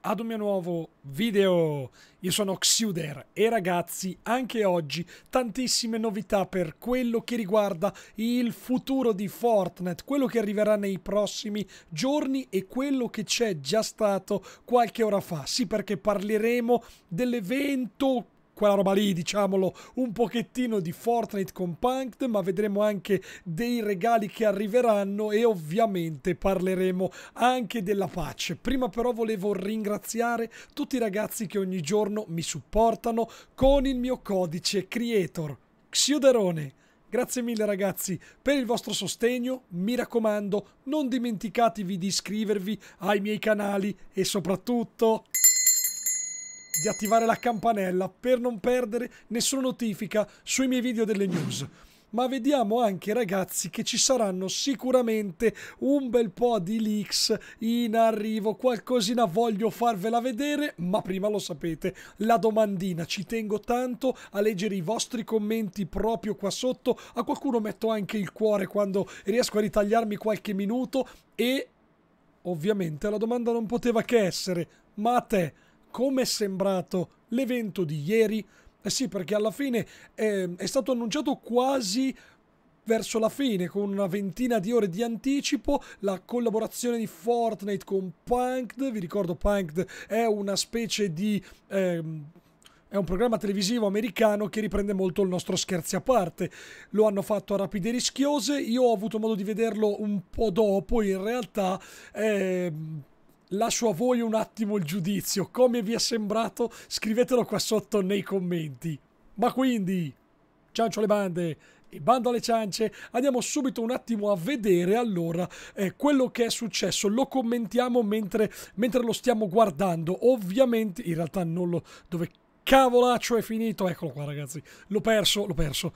ad un mio nuovo video. Io sono Xuder e ragazzi, anche oggi tantissime novità per quello che riguarda il futuro di Fortnite, quello che arriverà nei prossimi giorni e quello che c'è già stato qualche ora fa. Sì, perché parleremo dell'evento quella roba lì, diciamolo, un pochettino di Fortnite con Punked, ma vedremo anche dei regali che arriveranno e ovviamente parleremo anche della pace. Prima però volevo ringraziare tutti i ragazzi che ogni giorno mi supportano con il mio codice creator Xioderone. Grazie mille ragazzi per il vostro sostegno, mi raccomando non dimenticatevi di iscrivervi ai miei canali e soprattutto di attivare la campanella per non perdere nessuna notifica sui miei video delle news ma vediamo anche ragazzi che ci saranno sicuramente un bel po' di leaks in arrivo, qualcosina voglio farvela vedere, ma prima lo sapete, la domandina, ci tengo tanto a leggere i vostri commenti proprio qua sotto, a qualcuno metto anche il cuore quando riesco a ritagliarmi qualche minuto e ovviamente la domanda non poteva che essere, ma a te? come è sembrato l'evento di ieri? Eh sì, perché alla fine eh, è stato annunciato quasi verso la fine, con una ventina di ore di anticipo, la collaborazione di Fortnite con Punked. Vi ricordo, Punked è una specie di. Ehm, è un programma televisivo americano che riprende molto il nostro scherzi a parte. Lo hanno fatto a rapide rischiose. Io ho avuto modo di vederlo un po' dopo, in realtà. Ehm, lascio a voi un attimo il giudizio. Come vi è sembrato? Scrivetelo qua sotto nei commenti. Ma quindi, ciancio alle bande e bando alle ciance, andiamo subito un attimo a vedere allora eh, quello che è successo. Lo commentiamo mentre, mentre lo stiamo guardando. Ovviamente, in realtà non lo... dove cavolaccio è finito? Eccolo qua ragazzi, l'ho perso, l'ho perso.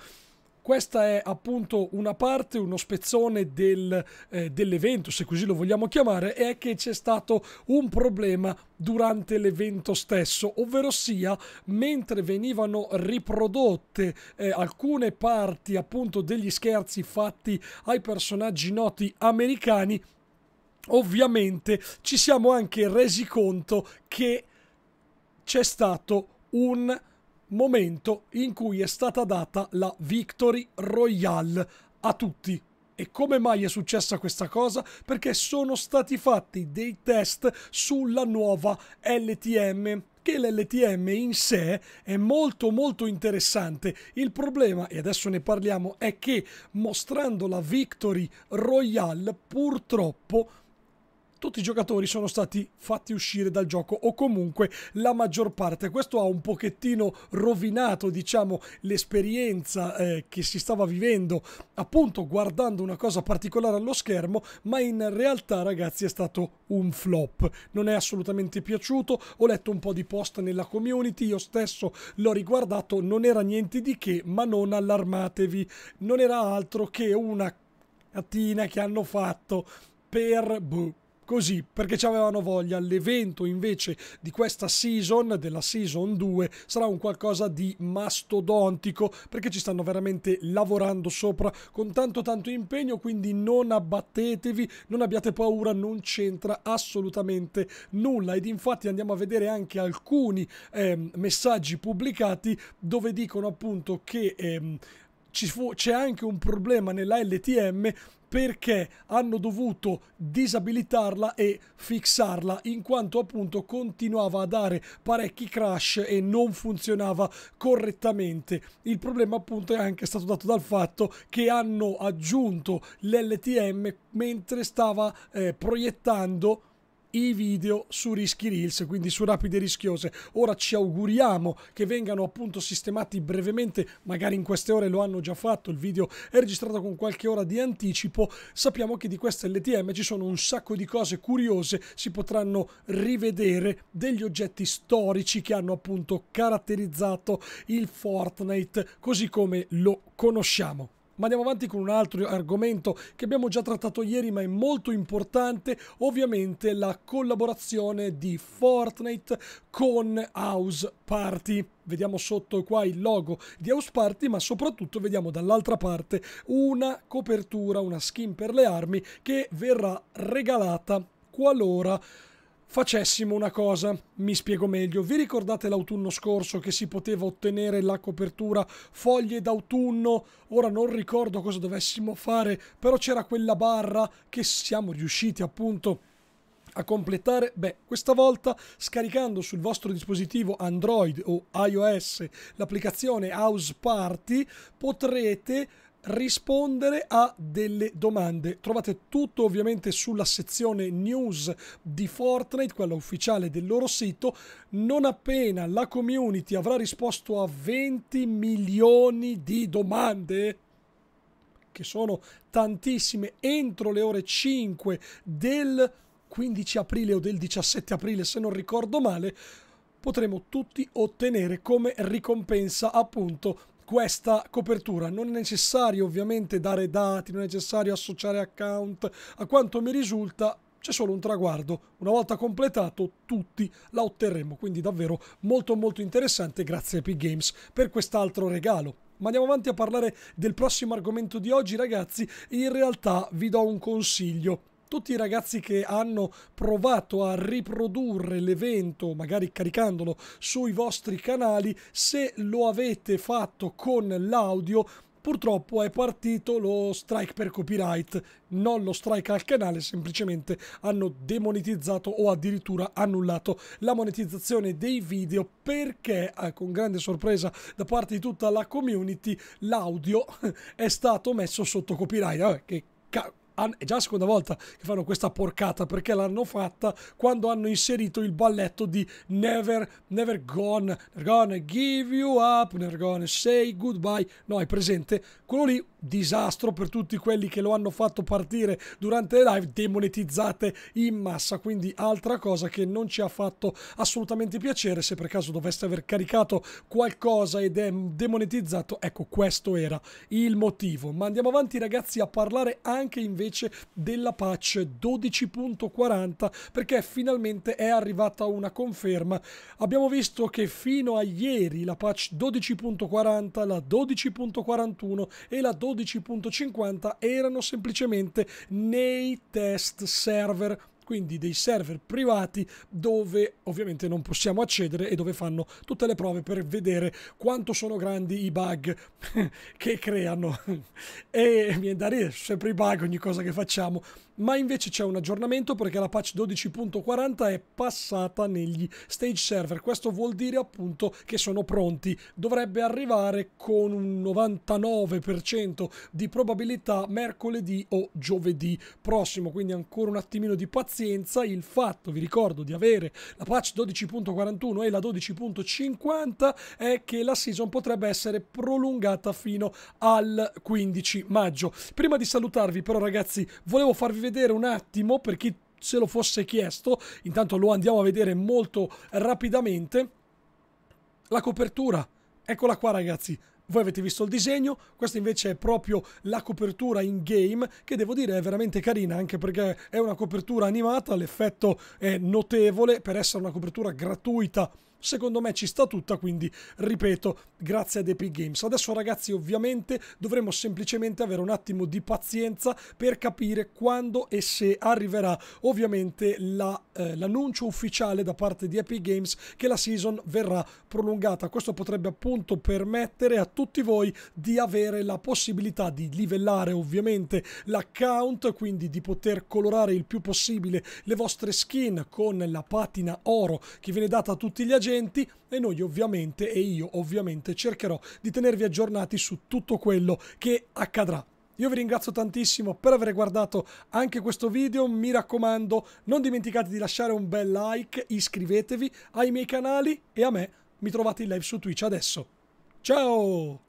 Questa è appunto una parte, uno spezzone del, eh, dell'evento, se così lo vogliamo chiamare, è che c'è stato un problema durante l'evento stesso, ovvero sia mentre venivano riprodotte eh, alcune parti appunto degli scherzi fatti ai personaggi noti americani, ovviamente ci siamo anche resi conto che c'è stato un momento in cui è stata data la Victory Royale a tutti. E come mai è successa questa cosa? Perché sono stati fatti dei test sulla nuova LTM che l'LTM in sé è molto molto interessante. Il problema, e adesso ne parliamo, è che mostrando la Victory Royale purtroppo tutti i giocatori sono stati fatti uscire dal gioco o comunque la maggior parte. Questo ha un pochettino rovinato, diciamo, l'esperienza eh, che si stava vivendo, appunto guardando una cosa particolare allo schermo, ma in realtà, ragazzi, è stato un flop. Non è assolutamente piaciuto, ho letto un po' di post nella community, io stesso l'ho riguardato, non era niente di che, ma non allarmatevi, non era altro che una catina che hanno fatto per boh, così perché ci avevano voglia. L'evento invece di questa season, della season 2, sarà un qualcosa di mastodontico perché ci stanno veramente lavorando sopra con tanto tanto impegno, quindi non abbattetevi, non abbiate paura, non c'entra assolutamente nulla ed infatti andiamo a vedere anche alcuni eh, messaggi pubblicati dove dicono appunto che ehm, fu, c'è anche un problema nella LTM perché hanno dovuto disabilitarla e fixarla in quanto appunto continuava a dare parecchi crash e non funzionava correttamente. Il problema appunto è anche stato dato dal fatto che hanno aggiunto l'LTM mentre stava eh, proiettando i video su rischi reels, quindi su rapide rischiose. Ora ci auguriamo che vengano appunto sistemati brevemente, magari in queste ore lo hanno già fatto, il video è registrato con qualche ora di anticipo. Sappiamo che di queste LTM ci sono un sacco di cose curiose, si potranno rivedere degli oggetti storici che hanno appunto caratterizzato il Fortnite così come lo conosciamo. Ma andiamo avanti con un altro argomento che abbiamo già trattato ieri ma è molto importante, ovviamente la collaborazione di Fortnite con House Party. Vediamo sotto qua il logo di House Party, ma soprattutto vediamo dall'altra parte una copertura, una skin per le armi che verrà regalata qualora facessimo una cosa. Mi spiego meglio. Vi ricordate l'autunno scorso che si poteva ottenere la copertura foglie d'autunno? Ora non ricordo cosa dovessimo fare, però c'era quella barra che siamo riusciti appunto a completare, beh, questa volta scaricando sul vostro dispositivo Android o iOS l'applicazione House Party potrete rispondere a delle domande. Trovate tutto ovviamente sulla sezione news di Fortnite, quella ufficiale del loro sito. Non appena la community avrà risposto a 20 milioni di domande, che sono tantissime, entro le ore 5 del 15 aprile o del 17 aprile, se non ricordo male, potremo tutti ottenere come ricompensa appunto questa copertura. Non è necessario ovviamente dare dati, non è necessario associare account, a quanto mi risulta c'è solo un traguardo. Una volta completato, tutti la otterremo. Quindi davvero molto molto interessante. Grazie Epic Games per quest'altro regalo. Ma andiamo avanti a parlare del prossimo argomento di oggi, ragazzi. In realtà vi do un consiglio tutti i ragazzi che hanno provato a riprodurre l'evento, magari caricandolo sui vostri canali, se lo avete fatto con l'audio purtroppo è partito lo strike per copyright, non lo strike al canale, semplicemente hanno demonetizzato o addirittura annullato la monetizzazione dei video perché, ah, con grande sorpresa da parte di tutta la community, l'audio è stato messo sotto copyright. Vabbè, che Ah, è già la seconda volta che fanno questa porcata perché l'hanno fatta quando hanno inserito il balletto di Never, Never Gone, Never Gonna Give You Up, Never Gonna Say Goodbye. No, è presente? Quello lì disastro per tutti quelli che lo hanno fatto partire durante le live demonetizzate in massa quindi altra cosa che non ci ha fatto assolutamente piacere se per caso doveste aver caricato qualcosa ed è demonetizzato ecco questo era il motivo ma andiamo avanti ragazzi a parlare anche invece della patch 12.40 perché finalmente è arrivata una conferma abbiamo visto che fino a ieri la patch 12.40 la 12.41 e la 12.42 12.50 erano semplicemente nei test server quindi dei server privati dove ovviamente non possiamo accedere e dove fanno tutte le prove per vedere quanto sono grandi i bug che creano. e mi viene da ridere sempre i bug, ogni cosa che facciamo, ma invece c'è un aggiornamento perché la patch 12.40 è passata negli stage server. Questo vuol dire appunto che sono pronti. Dovrebbe arrivare con un 99% di probabilità mercoledì o giovedì prossimo, quindi ancora un attimino di pazienza. Il fatto, vi ricordo, di avere la patch 12.41 e la 12.50 è che la season potrebbe essere prolungata fino al 15 maggio. Prima di salutarvi però ragazzi, volevo farvi vedere vedere un attimo per chi se lo fosse chiesto, intanto lo andiamo a vedere molto rapidamente, la copertura. Eccola qua ragazzi, voi avete visto il disegno, questa invece è proprio la copertura in game che devo dire è veramente carina anche perché è una copertura animata, l'effetto è notevole per essere una copertura gratuita secondo me ci sta tutta, quindi ripeto, grazie ad Epic Games. Adesso ragazzi ovviamente dovremo semplicemente avere un attimo di pazienza per capire quando e se arriverà ovviamente l'annuncio la, eh, ufficiale da parte di Epic Games che la season verrà prolungata. Questo potrebbe appunto permettere a tutti tutti voi di avere la possibilità di livellare ovviamente l'account, quindi di poter colorare il più possibile le vostre skin con la patina oro che viene data a tutti gli agenti e noi ovviamente e io ovviamente cercherò di tenervi aggiornati su tutto quello che accadrà. Io vi ringrazio tantissimo per aver guardato anche questo video, mi raccomando non dimenticate di lasciare un bel like, iscrivetevi ai miei canali e a me mi trovate in live su Twitch adesso. Ciao!